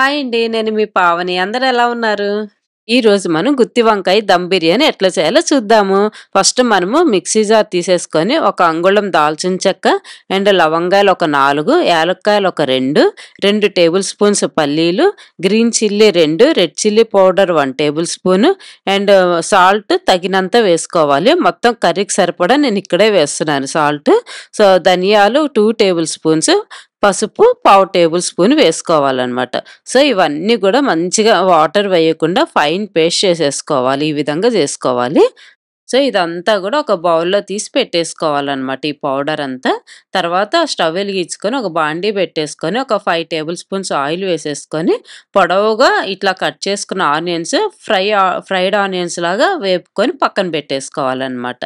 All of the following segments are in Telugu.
హాయ్ అండి నేను మీ పావని అందరు ఎలా ఉన్నారు ఈ రోజు మనం గుత్తి వంకాయ దమ్ బిర్యానీ ఎట్లా చేయాలో చూద్దాము ఫస్ట్ మనము మిక్సీ జార్ తీసేసుకొని ఒక అంగుళం దాల్చిన చెక్క అండ్ లవంగాయలు ఒక నాలుగు యాలక్కాయలు ఒక రెండు రెండు టేబుల్ స్పూన్స్ పల్లీలు గ్రీన్ చిల్లీ రెండు red chilli powder one tablespoon and salt తగినంత వేసుకోవాలి మొత్తం కర్రీకి సరిపడా నేను ఇక్కడే వేస్తున్నాను సాల్ట్ సో ధనియాలు టూ టేబుల్ స్పూన్స్ పసుపు పావు టేబుల్ స్పూన్ వేసుకోవాలన్నమాట సో ఇవన్నీ కూడా మంచిగా వాటర్ వేయకుండా ఫైన్ పేస్ట్ చేసేసుకోవాలి ఈ విధంగా చేసుకోవాలి సో ఇదంతా కూడా ఒక బౌల్లో తీసి పెట్టేసుకోవాలన్నమాట ఈ పౌడర్ అంతా తర్వాత స్టవ్ వెలిగించుకొని ఒక బాండీ పెట్టేసుకొని ఒక ఫైవ్ టేబుల్ స్పూన్స్ ఆయిల్ వేసేసుకొని పొడవుగా ఇట్లా కట్ చేసుకున్న ఆనియన్స్ ఫ్రై ఫ్రైడ్ ఆనియన్స్ లాగా వేపుకొని పక్కన పెట్టేసుకోవాలన్నమాట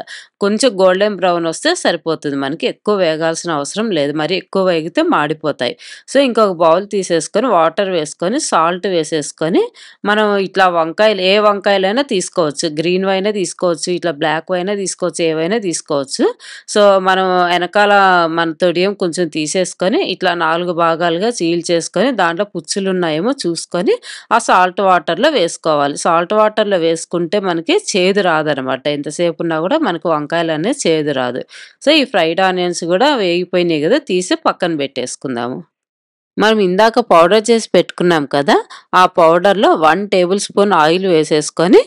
కొంచెం గోల్డెన్ బ్రౌన్ వస్తే సరిపోతుంది మనకి ఎక్కువ వేగాల్సిన అవసరం లేదు మరి ఎక్కువ వేగితే మాడిపోతాయి సో ఇంకొక బౌల్ తీసేసుకొని వాటర్ వేసుకొని సాల్ట్ వేసేసుకొని మనం ఇట్లా వంకాయలు ఏ వంకాయలైనా తీసుకోవచ్చు గ్రీన్ వైనా తీసుకోవచ్చు ఇట్లా బ్లాక్ అయినా తీసుకోవచ్చు ఏవైనా తీసుకోవచ్చు సో మనం వెనకాల మన తొడియం కొంచెం తీసేసుకొని ఇట్లా నాలుగు భాగాలుగా చీల్ చేసుకొని దాంట్లో పుచ్చులు ఉన్నాయేమో చూసుకొని ఆ సాల్ట్ వాటర్లో వేసుకోవాలి సాల్ట్ వాటర్లో వేసుకుంటే మనకి చేదు రాదనమాట ఎంతసేపు ఉన్నా కూడా మనకు వంకాయలు అనేది చేదు రాదు సో ఈ ఫ్రైడ్ ఆనియన్స్ కూడా వేగిపోయినాయి కదా తీసి పక్కన పెట్టేసుకుందాము మనం ఇందాక పౌడర్ చేసి పెట్టుకున్నాం కదా ఆ పౌడర్లో వన్ టేబుల్ స్పూన్ ఆయిల్ వేసేసుకొని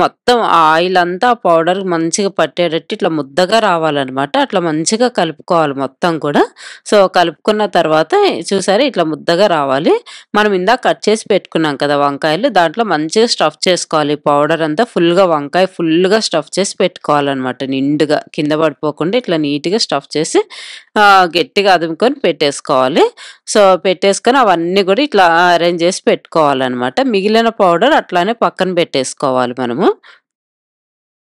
మొత్తం ఆ ఆయిల్ అంతా ఆ పౌడర్ మంచిగా పట్టేటట్టు ఇట్లా ముద్దగా రావాలన్నమాట అట్లా మంచిగా కలుపుకోవాలి మొత్తం కూడా సో కలుపుకున్న తర్వాత చూసారా ఇట్లా ముద్దగా రావాలి మనం ఇందాక కట్ చేసి పెట్టుకున్నాం కదా వంకాయలు దాంట్లో మంచిగా స్టఫ్ చేసుకోవాలి పౌడర్ అంతా ఫుల్గా వంకాయ ఫుల్గా స్టఫ్ చేసి పెట్టుకోవాలన్నమాట నిండుగా కింద పడిపోకుండా ఇట్లా నీట్గా స్టఫ్ చేసి గట్టిగా అదుముకొని పెట్టేసుకోవాలి సో పెట్టేసుకొని అవన్నీ కూడా ఇట్లా అరేంజ్ చేసి పెట్టుకోవాలన్నమాట మిగిలిన పౌడర్ అట్లానే పక్కన పెట్టేసుకోవాలి మనము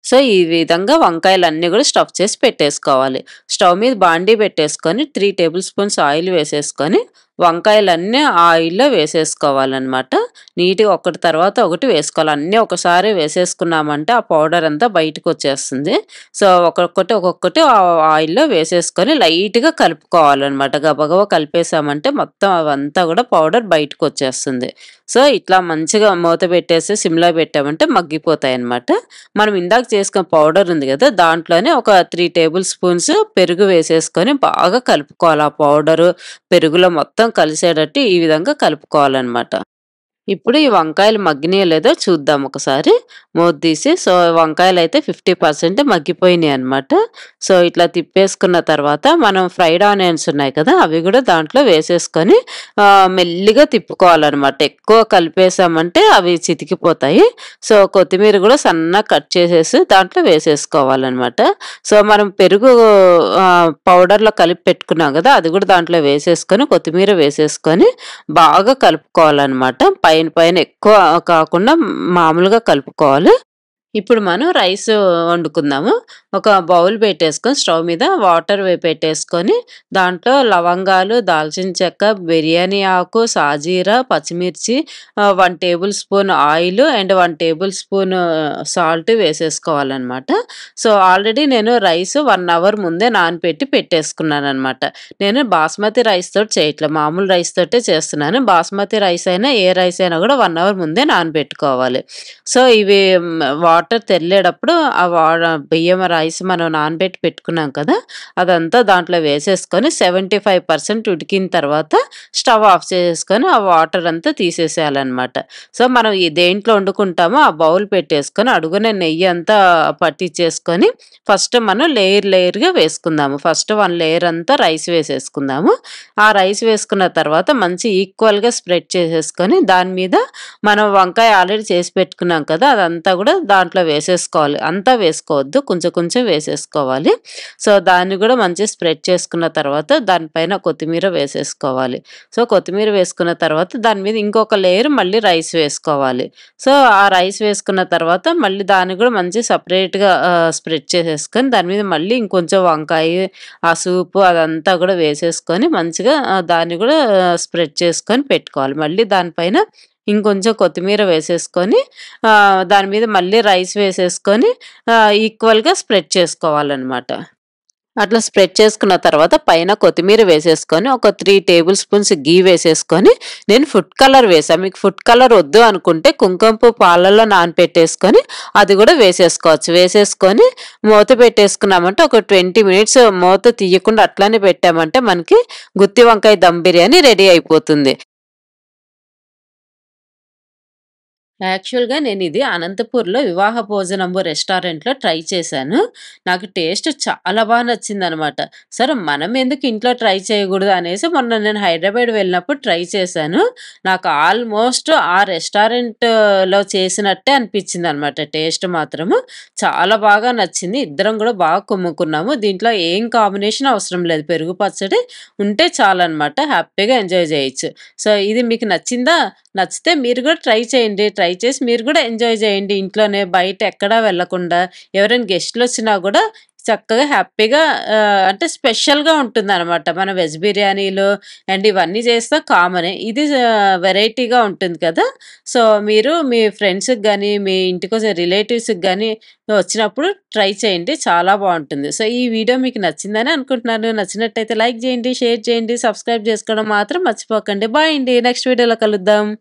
సో ఈ విధంగా వంకాయలు అన్నీ కూడా స్టఫ్ చేసి పెట్టేసుకోవాలి స్టవ్ మీద బాండీ పెట్టేసుకొని త్రీ టేబుల్ స్పూన్స్ ఆయిల్ వేసేసుకొని వంకాయలన్నీ ఆయిల్లో వేసేసుకోవాలన్నమాట నీట్గా ఒకటి తర్వాత ఒకటి వేసుకోవాలి అన్నీ ఒకసారి వేసేసుకున్నామంటే ఆ పౌడర్ అంతా బయటకు వచ్చేస్తుంది సో ఒక్కొక్కటి ఒక్కొక్కటి ఆయిల్లో వేసేసుకొని లైట్గా కలుపుకోవాలన్నమాట గబగబా కలిపేసామంటే మొత్తం అవంతా కూడా పౌడర్ బయటకు వచ్చేస్తుంది సో ఇట్లా మంచిగా మూత పెట్టేసి సిమ్లో పెట్టామంటే మగ్గిపోతాయి అనమాట మనం ఇందాక చేసుకున్న పౌడర్ ఉంది కదా దాంట్లోనే ఒక త్రీ టేబుల్ స్పూన్స్ పెరుగు వేసేసుకొని బాగా కలుపుకోవాలి ఆ పౌడరు పెరుగులో మొత్తం మొత్తం కలిసేటట్టు ఈ విధంగా కలుపుకోవాలన్నమాట ఇప్పుడు ఈ వంకాయలు మగ్గినాయో లేదో చూద్దాం ఒకసారి మూత తీసి సో వంకాయలు అయితే ఫిఫ్టీ పర్సెంట్ మగ్గిపోయినాయి అనమాట సో ఇట్లా తిప్పేసుకున్న తర్వాత మనం ఫ్రైడ్ ఆనియన్స్ ఉన్నాయి కదా అవి కూడా దాంట్లో వేసేసుకొని మెల్లిగా తిప్పుకోవాలన్నమాట ఎక్కువ కలిపేసామంటే అవి చితికిపోతాయి సో కొత్తిమీర కూడా సన్నగా కట్ చేసేసి దాంట్లో వేసేసుకోవాలన్నమాట సో మనం పెరుగు పౌడర్లో కలిపి పెట్టుకున్నాం కదా అది కూడా దాంట్లో వేసేసుకొని కొత్తిమీర వేసేసుకొని బాగా కలుపుకోవాలన్నమాట పైన పైన ఎక్కువ కాకుండా మామూలుగా కలుపుకోవాలి ఇప్పుడు మనం రైస్ వండుకుందాము ఒక బౌల్ పెట్టేసుకొని స్టవ్ మీద వాటర్ పెట్టేసుకొని దాంట్లో లవంగాలు దాల్చిన చెక్క బిర్యానీ ఆకు సాజీరా పచ్చిమిర్చి one tablespoon oil and one tablespoon salt వేసేసుకోవాలన్నమాట సో ఆల్రెడీ నేను రైస్ వన్ అవర్ ముందే నానపెట్టి పెట్టేసుకున్నాను అనమాట నేను బాస్మతి రైస్ తోటి చేయట్లేదు మామూలు రైస్ తోటే చేస్తున్నాను బాస్మతి రైస్ అయినా ఏ రైస్ అయినా కూడా వన్ అవర్ ముందే నానబెట్టుకోవాలి సో ఇవి వాటర్ వాటర్ తెల్లేటప్పుడు ఆ బియ్యం రైస్ మనం నానబెట్టి పెట్టుకున్నాం కదా అదంతా దాంట్లో వేసేసుకొని సెవెంటీ ఫైవ్ పర్సెంట్ ఉడికిన తర్వాత స్టవ్ ఆఫ్ చేసేసుకొని ఆ వాటర్ అంతా తీసేసేయాలన్నమాట సో మనం దేంట్లో వండుకుంటామో ఆ బౌల్ పెట్టేసుకొని అడుగున నెయ్యి అంతా పట్టించేసుకొని ఫస్ట్ మనం లేయర్ లేయర్గా వేసుకుందాము ఫస్ట్ వన్ లేయర్ అంతా రైస్ వేసేసుకుందాము ఆ రైస్ వేసుకున్న తర్వాత మంచి ఈక్వల్గా స్ప్రెడ్ చేసేసుకొని దాని మీద మనం వంకాయ ఆల్రెడీ చేసి పెట్టుకున్నాం కదా అదంతా కూడా దాంట్లో దాంట్లో వేసేసుకోవాలి అంతా వేసుకోవద్దు కొంచెం కొంచెం వేసేసుకోవాలి సో దాన్ని కూడా మంచిగా స్ప్రెడ్ చేసుకున్న తర్వాత దానిపైన కొత్తిమీర వేసేసుకోవాలి సో కొత్తిమీర వేసుకున్న తర్వాత దాని మీద ఇంకొక లేయర్ మళ్ళీ రైస్ వేసుకోవాలి సో ఆ రైస్ వేసుకున్న తర్వాత మళ్ళీ దాన్ని కూడా మంచి సపరేట్గా స్ప్రెడ్ చేసేసుకొని దాని మీద మళ్ళీ ఇంకొంచెం వంకాయ ఆ సూపు అదంతా కూడా వేసేసుకొని మంచిగా దాన్ని కూడా స్ప్రెడ్ చేసుకొని పెట్టుకోవాలి మళ్ళీ దానిపైన ఇంకొంచెం కొత్తిమీర వేసేసుకొని దాని మీద మళ్ళీ రైస్ వేసేసుకొని ఈక్వల్గా స్ప్రెడ్ చేసుకోవాలన్నమాట అట్లా స్ప్రెడ్ చేసుకున్న తర్వాత పైన కొత్తిమీర వేసేసుకొని ఒక త్రీ టేబుల్ స్పూన్స్ గీ వేసేసుకొని నేను ఫుడ్ కలర్ వేసాను మీకు ఫుడ్ కలర్ వద్దు అనుకుంటే కుంకుమపు పాలల్లో నానపెట్టేసుకొని అది కూడా వేసేసుకోవచ్చు వేసేసుకొని మూత పెట్టేసుకున్నామంటే ఒక ట్వంటీ మినిట్స్ మూత తీయకుండా అట్లానే పెట్టామంటే మనకి గుత్తి వంకాయ దమ్ బిర్యానీ రెడీ అయిపోతుంది యాక్చువల్గా నేను ఇది అనంతపూర్లో వివాహ భోజనము రెస్టారెంట్లో ట్రై చేశాను నాకు టేస్ట్ చాలా బాగా నచ్చింది అనమాట సరే మనం ఎందుకు ఇంట్లో ట్రై చేయకూడదు అనేసి మొన్న నేను హైదరాబాద్ వెళ్ళినప్పుడు ట్రై చేశాను నాకు ఆల్మోస్ట్ ఆ రెస్టారెంట్లో చేసినట్టే అనిపించింది అనమాట టేస్ట్ మాత్రము చాలా బాగా నచ్చింది ఇద్దరం కూడా బాగా కొమ్ముకున్నాము దీంట్లో ఏం కాంబినేషన్ అవసరం లేదు పెరుగు పచ్చడి ఉంటే చాలన్నమాట హ్యాపీగా ఎంజాయ్ చేయొచ్చు సో ఇది మీకు నచ్చిందా నచ్చితే మీరు కూడా ట్రై చేయండి ట్రై చేసి మీరు కూడా ఎంజాయ్ చేయండి ఇంట్లోనే బయట ఎక్కడా వెళ్లకుండా ఎవరైనా గెస్ట్లు వచ్చినా కూడా చక్కగా హ్యాపీగా అంటే స్పెషల్గా ఉంటుంది అనమాట మన వెజ్ బిర్యానీలు అండ్ ఇవన్నీ చేస్తే కామన్ ఇది వెరైటీగా ఉంటుంది కదా సో మీరు మీ ఫ్రెండ్స్కి కానీ మీ ఇంటికి కోసం రిలేటివ్స్కి కానీ వచ్చినప్పుడు ట్రై చేయండి చాలా బాగుంటుంది సో ఈ వీడియో మీకు నచ్చిందని అనుకుంటున్నాను నచ్చినట్టయితే లైక్ చేయండి షేర్ చేయండి సబ్స్క్రైబ్ చేసుకోవడం మాత్రం మర్చిపోకండి బాయ్ అండి నెక్స్ట్ వీడియోలో కలుద్దాం